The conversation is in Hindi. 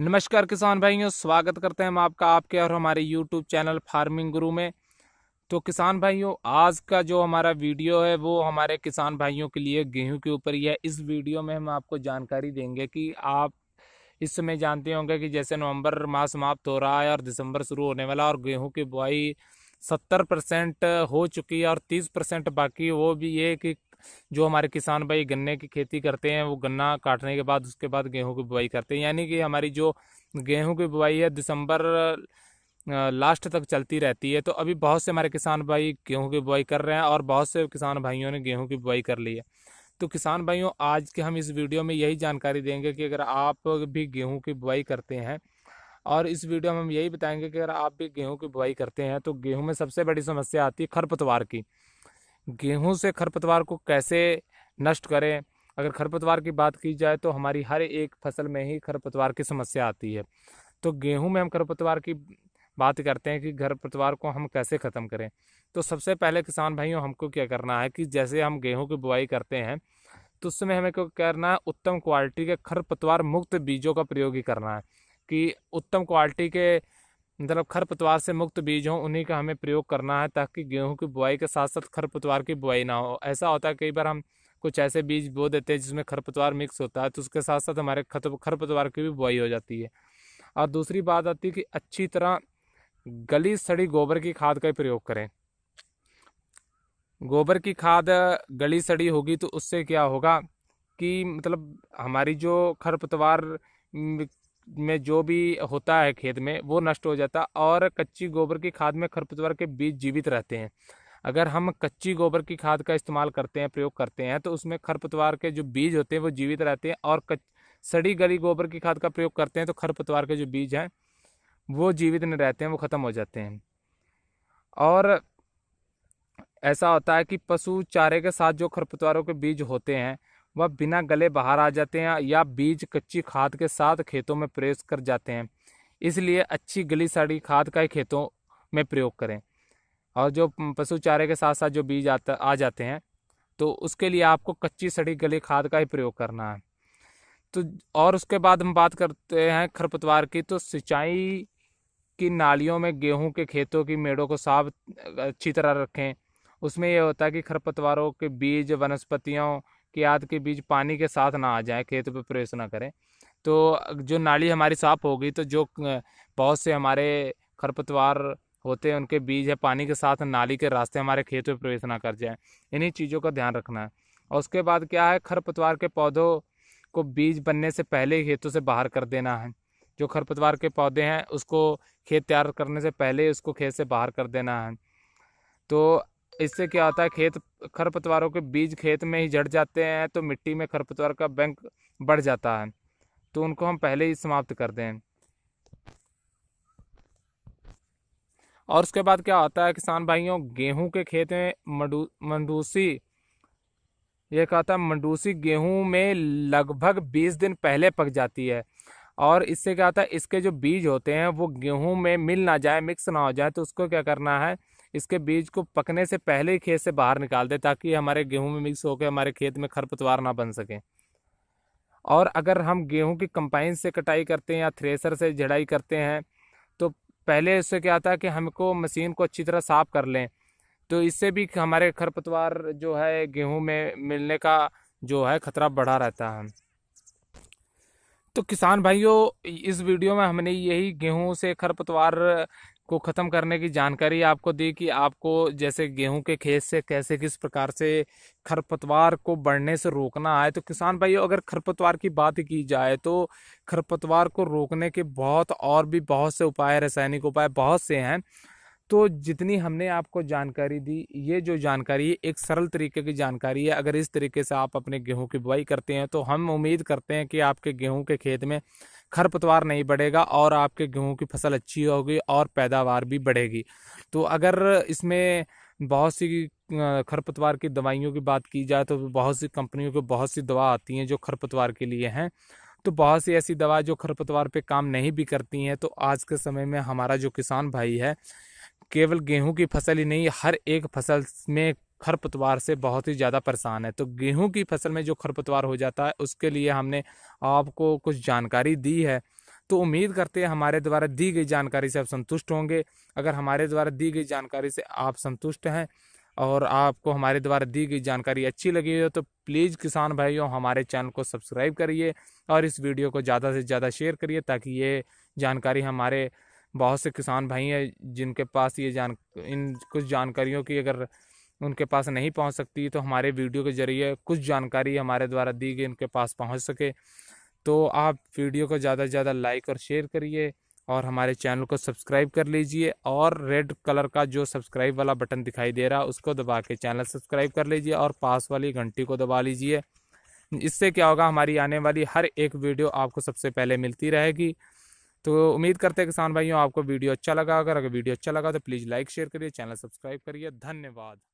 नमस्कार किसान भाइयों स्वागत करते हैं हम आपका आपके और हमारे यूट्यूब चैनल फार्मिंग गुरु में तो किसान भाइयों आज का जो हमारा वीडियो है वो हमारे किसान भाइयों के लिए गेहूं के ऊपर ही है इस वीडियो में हम आपको जानकारी देंगे कि आप इस समय जानते होंगे कि जैसे नवंबर माह समाप्त हो रहा है और दिसंबर शुरू होने वाला और गेहूँ की बुआई सत्तर परसेंट हो चुकी है और तीस परसेंट बाकी वो भी ये कि जो हमारे किसान भाई गन्ने की खेती करते हैं वो गन्ना काटने के बाद उसके बाद गेहूँ की बुआई करते हैं यानी कि हमारी जो गेहूँ की बुआई है दिसंबर लास्ट तक चलती रहती है तो अभी बहुत से हमारे किसान भाई गेहूँ की बुआई कर रहे हैं और बहुत से किसान भाइयों ने गेहूँ की बुआई कर ली है तो किसान भाइयों आज के हम इस वीडियो में यही जानकारी देंगे कि अगर आप भी गेहूँ की बुआई करते हैं और इस वीडियो में हम यही बताएंगे कि अगर आप भी गेहूँ की बुआई करते हैं तो गेहूँ में सबसे बड़ी समस्या आती है खरपतवार की गेहूं से खरपतवार को कैसे नष्ट करें अगर खरपतवार की बात की जाए तो हमारी हर एक फसल में ही खरपतवार की समस्या आती है तो गेहूं में हम खरपतवार की बात करते हैं कि खरपतवार को हम कैसे ख़त्म करें तो सबसे पहले किसान भाइयों हमको क्या करना है कि जैसे हम गेहूं की बुआई करते हैं तो उस समय हमें क्या करना है उत्तम क्वालिटी के खरपतवार मुक्त बीजों का प्रयोग ही करना है कि उत्तम क्वालिटी के मतलब खरपतवार से मुक्त बीज हों उन्हीं का हमें प्रयोग करना है ताकि गेहूँ की बुआई के साथ साथ खरपतवार की बुआई ना हो ऐसा होता है कई बार हम कुछ ऐसे बीज बो देते हैं जिसमें खरपतवार मिक्स होता है तो उसके साथ साथ हमारे खरपतवार की भी बुआई हो जाती है और दूसरी बात आती है कि अच्छी तरह गली सड़ी गोबर की खाद का प्रयोग करें गोबर की खाद गली सड़ी होगी तो उससे क्या होगा कि मतलब हमारी जो खरपतवार में जो भी होता है खेत में वो नष्ट हो जाता और कच्ची गोबर की खाद में खरपतवार के बीज जीवित रहते हैं अगर हम कच्ची गोबर की खाद का इस्तेमाल करते हैं प्रयोग करते हैं तो उसमें खरपतवार के जो बीज होते हैं वो जीवित रहते हैं और कच सड़ी गली गोबर की खाद का प्रयोग करते हैं तो खरपतवार के जो बीज हैं वो जीवित नहीं रहते हैं वो ख़त्म हो जाते हैं और ऐसा होता है कि पशु चारे के साथ जो खरपतवारों के बीज होते हैं वह बिना गले बाहर आ जाते हैं या बीज कच्ची खाद के साथ खेतों में प्रेस कर जाते हैं इसलिए अच्छी गली सड़ी खाद का ही खेतों में प्रयोग करें और जो पशु चारे के साथ साथ जो बीज आता आ जाते हैं तो उसके लिए आपको कच्ची सड़ी गली खाद का ही प्रयोग करना है तो और उसके बाद हम बात करते हैं खरपतवार की तो सिंचाई की नालियों में गेहूं के खेतों की मेड़ों को साफ अच्छी तरह रखें उसमें यह होता है कि खरपतवारों के बीज वनस्पतियों कि के बीज पानी के साथ ना आ जाए खेत पर प्रवेश ना करें तो जो नाली हमारी साफ़ होगी तो जो बहुत से हमारे खरपतवार होते हैं उनके बीज है पानी के साथ नाली के रास्ते हमारे खेत में प्रवेश ना कर जाए इन्हीं चीज़ों का ध्यान रखना है और उसके बाद क्या है खरपतवार के पौधों को बीज बनने से पहले ही खेतों से बाहर कर देना है जो खरपतवार के पौधे हैं उसको खेत तैयार करने से पहले उसको खेत से बाहर कर देना है तो इससे क्या होता है खेत खरपतवारों के बीज खेत में ही जड़ जाते हैं तो मिट्टी में खरपतवार का बैंक बढ़ जाता है तो उनको हम पहले ही समाप्त कर दें और उसके बाद क्या होता है किसान भाइयों गेहूं के खेत में मंडू मंडूसी ये कहता है मंडूसी गेहूं में लगभग बीस दिन पहले पक जाती है और इससे क्या होता है इसके जो बीज होते हैं वो गेहूं में मिल ना जाए मिक्स ना हो जाए तो उसको क्या करना है इसके बीज को पकने से पहले ही खेत से बाहर निकाल दें ताकि हमारे गेहूँ में मिक्स होकर हमारे खेत में खरपतवार ना बन सकें और अगर हम गेहूं की कंपाइन से कटाई करते हैं या थ्रेसर से जड़ाई करते हैं तो पहले इससे क्या था कि हमको मशीन को अच्छी तरह साफ़ कर लें तो इससे भी हमारे खरपतवार जो है गेहूं में मिलने का जो है ख़तरा बढ़ा रहता है तो किसान भाइयों इस वीडियो में हमने यही गेहूं से खरपतवार को ख़त्म करने की जानकारी आपको दी कि आपको जैसे गेहूं के खेत से कैसे किस प्रकार से खरपतवार को बढ़ने से रोकना है तो किसान भाइयों अगर खरपतवार की बात की जाए तो खरपतवार को रोकने के बहुत और भी बहुत से उपाय रासायनिक उपाय बहुत से हैं तो जितनी हमने आपको जानकारी दी ये जो जानकारी है एक सरल तरीके की जानकारी है अगर इस तरीके से आप अपने गेहूं की बुआई करते हैं तो हम उम्मीद करते हैं कि आपके गेहूं के खेत में खरपतवार नहीं बढ़ेगा और आपके गेहूं की फसल अच्छी होगी और पैदावार भी बढ़ेगी तो अगर इसमें बहुत सी खरपतवार की दवाइयों की बात की जाए तो बहुत सी कंपनियों की बहुत सी दवा आती हैं जो खरपतवार के लिए हैं तो बहुत सी ऐसी दवा जो खरपतवार पे काम नहीं भी करती हैं तो आज के समय में हमारा जो किसान भाई है केवल गेहूं की फसल ही नहीं हर एक फसल में खरपतवार से बहुत ही ज़्यादा परेशान है तो गेहूं की फसल में जो खरपतवार हो जाता है उसके लिए हमने आपको कुछ जानकारी दी है तो उम्मीद करते हैं हमारे द्वारा दी गई जानकारी से आप संतुष्ट होंगे अगर हमारे द्वारा दी गई जानकारी से आप संतुष्ट हैं और आपको हमारे द्वारा दी गई जानकारी अच्छी लगी हो तो प्लीज़ किसान भाइयों हमारे चैनल को सब्सक्राइब करिए और इस वीडियो को ज़्यादा से ज़्यादा शेयर करिए ताकि ये जानकारी हमारे बहुत से किसान भाई हैं जिनके पास ये जान इन कुछ जानकारियों की अगर उनके पास नहीं पहुंच सकती तो हमारे वीडियो के ज़रिए कुछ जानकारी हमारे द्वारा दी गई उनके पास पहुंच सके तो आप वीडियो को ज़्यादा से ज़्यादा लाइक और शेयर करिए और हमारे चैनल को सब्सक्राइब कर लीजिए और रेड कलर का जो सब्सक्राइब वाला बटन दिखाई दे रहा है उसको दबा के चैनल सब्सक्राइब कर लीजिए और पास वाली घंटी को दबा लीजिए इससे क्या होगा हमारी आने वाली हर एक वीडियो आपको सबसे पहले मिलती रहेगी तो उम्मीद करते हैं किसान भाइयों आपको वीडियो अच्छा लगा अगर अगर वीडियो अच्छा लगा तो प्लीज़ लाइक शेयर करिए चैनल सब्सक्राइब करिए धन्यवाद